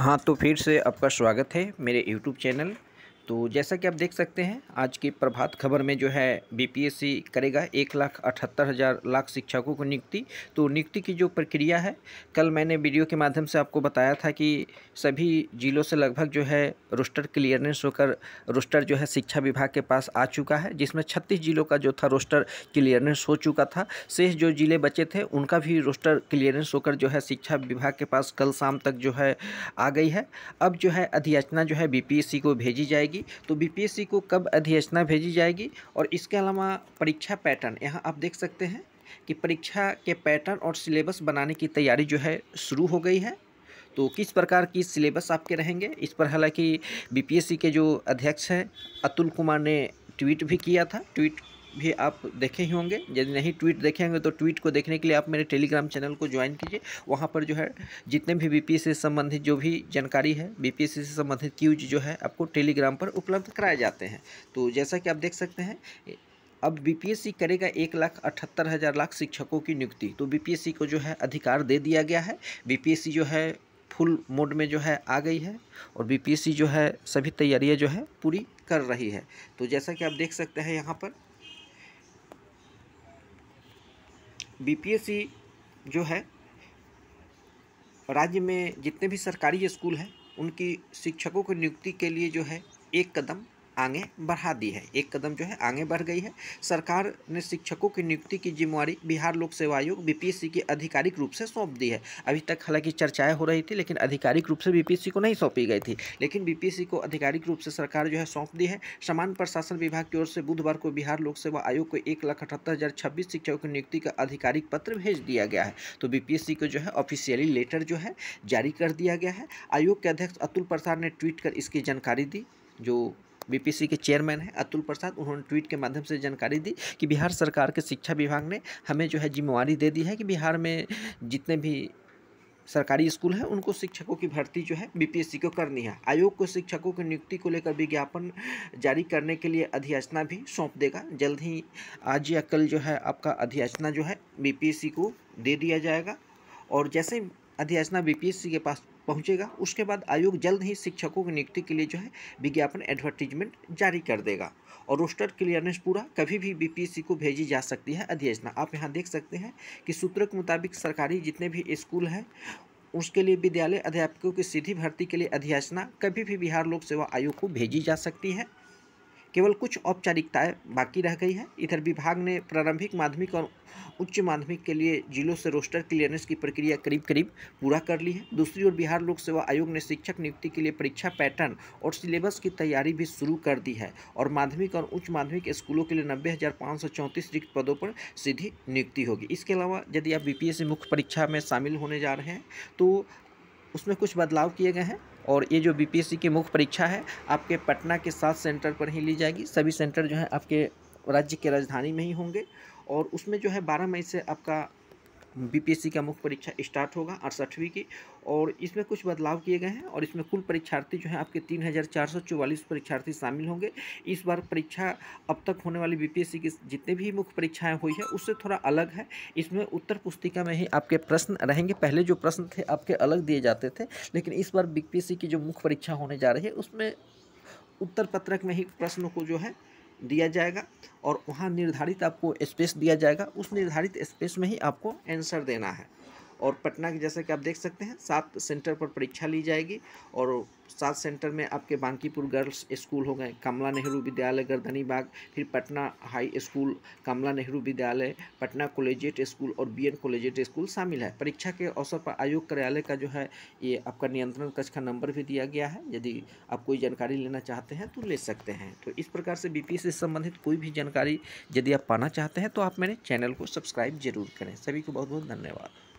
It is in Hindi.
हाँ तो फिर से आपका स्वागत है मेरे यूट्यूब चैनल तो जैसा कि आप देख सकते हैं आज की प्रभात खबर में जो है बीपीएससी करेगा एक लाख अठहत्तर हज़ार लाख शिक्षकों को नियुक्ति तो नियुक्ति की जो प्रक्रिया है कल मैंने वीडियो के माध्यम से आपको बताया था कि सभी जिलों से लगभग जो है रोस्टर क्लियरेंस होकर रोस्टर जो है शिक्षा विभाग के पास आ चुका है जिसमें छत्तीस जिलों का जो था रोस्टर क्लियरनेंस हो चुका था शेष जो ज़िले बचे थे उनका भी रोस्टर क्लियरेंस होकर जो है शिक्षा विभाग के पास कल शाम तक जो है आ गई है अब जो है अधियाचना जो है बी को भेजी जाएगी जाएगी तो बीपीएससी को कब अध्यक्षना भेजी जाएगी और इसके अलावा परीक्षा पैटर्न यहाँ आप देख सकते हैं कि परीक्षा के पैटर्न और सिलेबस बनाने की तैयारी जो है शुरू हो गई है तो किस प्रकार की सिलेबस आपके रहेंगे इस पर हालांकि बीपीएससी के जो अध्यक्ष हैं अतुल कुमार ने ट्वीट भी किया था ट्वीट भी आप देखे ही होंगे यदि नहीं ट्वीट देखे होंगे तो ट्वीट को देखने के लिए आप मेरे टेलीग्राम चैनल को ज्वाइन कीजिए वहाँ पर जो है जितने भी बी से संबंधित जो भी जानकारी है बी से संबंधित क्यूज जो है आपको टेलीग्राम पर उपलब्ध कराए जाते हैं तो जैसा कि आप देख सकते हैं अब बीपीएससी करेगा एक लाख अठहत्तर हज़ार लाख शिक्षकों की नियुक्ति तो बीपीएससी को जो है अधिकार दे दिया गया है बीपीएससी जो है फुल मोड में जो है आ गई है और बीपीएससी जो है सभी तैयारियां जो है पूरी कर रही है तो जैसा कि आप देख सकते हैं यहाँ पर बीपीएससी जो है राज्य में जितने भी सरकारी स्कूल हैं उनकी शिक्षकों की नियुक्ति के लिए जो है एक कदम आगे बढ़ा दी है एक कदम जो है आगे बढ़ गई है सरकार ने शिक्षकों की नियुक्ति की जिम्मेवारी बिहार लोक सेवा आयोग बीपीएससी के आधिकारिक रूप से सौंप दी है अभी तक हालांकि चर्चाएं हो रही थी लेकिन आधिकारिक रूप से बीपीएससी को नहीं सौंपी गई थी लेकिन बीपीएससी को आधिकारिक रूप से सरकार जो है सौंप दी है समान प्रशासन विभाग की ओर से बुधवार को बिहार लोक सेवा आयोग को एक लाख अठहत्तर हज़ार छब्बीस शिक्षकों की नियुक्ति का आधिकारिक पत्र भेज दिया गया है तो बीपीएससी को जो है ऑफिशियली लेटर जो है जारी कर दिया गया है आयोग के अध्यक्ष अतुल प्रसाद ने ट्वीट कर इसकी जानकारी दी जो बीपीसी के चेयरमैन हैं अतुल प्रसाद उन्होंने ट्वीट के माध्यम से जानकारी दी कि बिहार सरकार के शिक्षा विभाग ने हमें जो है जिम्मेवारी दे दी है कि बिहार में जितने भी सरकारी स्कूल हैं उनको शिक्षकों की भर्ती जो है बीपीएससी को करनी है आयोग को शिक्षकों की नियुक्ति को लेकर विज्ञापन जारी करने के लिए अधियाचना भी सौंप देगा जल्द ही आज या कल जो है आपका अधियाचना जो है बीपीएससी को दे दिया जाएगा और जैसे अधियाचना बीपीएससी के पास पहुँचेगा उसके बाद आयोग जल्द ही शिक्षकों की नियुक्ति के लिए जो है विज्ञापन एडवर्टीजमेंट जारी कर देगा और रोस्टर क्लियरेंस पूरा कभी भी बीपीएससी को भेजी जा सकती है अधिसूचना आप यहाँ देख सकते हैं कि सूत्रों के मुताबिक सरकारी जितने भी स्कूल हैं उसके लिए विद्यालय अध्यापकों की सीधी भर्ती के लिए अध्याचना कभी भी बिहार लोक सेवा आयोग को भेजी जा सकती है केवल कुछ औपचारिकताएं बाकी रह गई है इधर विभाग ने प्रारंभिक माध्यमिक और उच्च माध्यमिक के लिए जिलों से रोस्टर क्लियरेंस की प्रक्रिया करीब करीब पूरा कर ली है दूसरी ओर बिहार लोक सेवा आयोग ने शिक्षक नियुक्ति के लिए परीक्षा पैटर्न और सिलेबस की तैयारी भी शुरू कर दी है और माध्यमिक और उच्च माध्यमिक स्कूलों के लिए नब्बे रिक्त पदों पर सीधी नियुक्ति होगी इसके अलावा यदि आप बी e मुख्य परीक्षा में शामिल होने जा रहे हैं तो उसमें कुछ बदलाव किए गए हैं और ये जो बीपीएससी की मुख्य परीक्षा है आपके पटना के सात सेंटर पर ही ली जाएगी सभी सेंटर जो है आपके राज्य के राजधानी में ही होंगे और उसमें जो है बारह मई से आपका बीपीएससी का मुख्य परीक्षा स्टार्ट होगा अड़सठवीं की और इसमें कुछ बदलाव किए गए हैं और इसमें कुल परीक्षार्थी जो है आपके तीन हज़ार चार सौ चौवालीस परीक्षार्थी शामिल होंगे इस बार परीक्षा अब तक होने वाली बीपीएससी की जितने भी मुख्य परीक्षाएं हुई है उससे थोड़ा अलग है इसमें उत्तर पुस्तिका में ही आपके प्रश्न रहेंगे पहले जो प्रश्न थे आपके अलग दिए जाते थे लेकिन इस बार बी की जो मुख्य परीक्षा होने जा रही है उसमें उत्तर पत्रक में ही प्रश्नों को जो है दिया जाएगा और वहाँ निर्धारित आपको स्पेस दिया जाएगा उस निर्धारित स्पेस में ही आपको आंसर देना है और पटना के जैसा कि आप देख सकते हैं सात सेंटर पर परीक्षा ली जाएगी और सात सेंटर में आपके बांकीपुर गर्ल्स स्कूल हो गए कमला नेहरू विद्यालय गर्दनी बाग फिर पटना हाई स्कूल कमला नेहरू विद्यालय पटना कॉलेजिएट स्कूल और बी एन कॉलेजिएट स्कूल शामिल है परीक्षा के अवसर पर आयोग कार्यालय का जो है ये आपका नियंत्रण कक्ष का नंबर भी दिया गया है यदि आप कोई जानकारी लेना चाहते हैं तो ले सकते हैं तो इस प्रकार से बी से संबंधित कोई भी जानकारी यदि आप पाना चाहते हैं तो आप मेरे चैनल को सब्सक्राइब जरूर करें सभी को बहुत बहुत धन्यवाद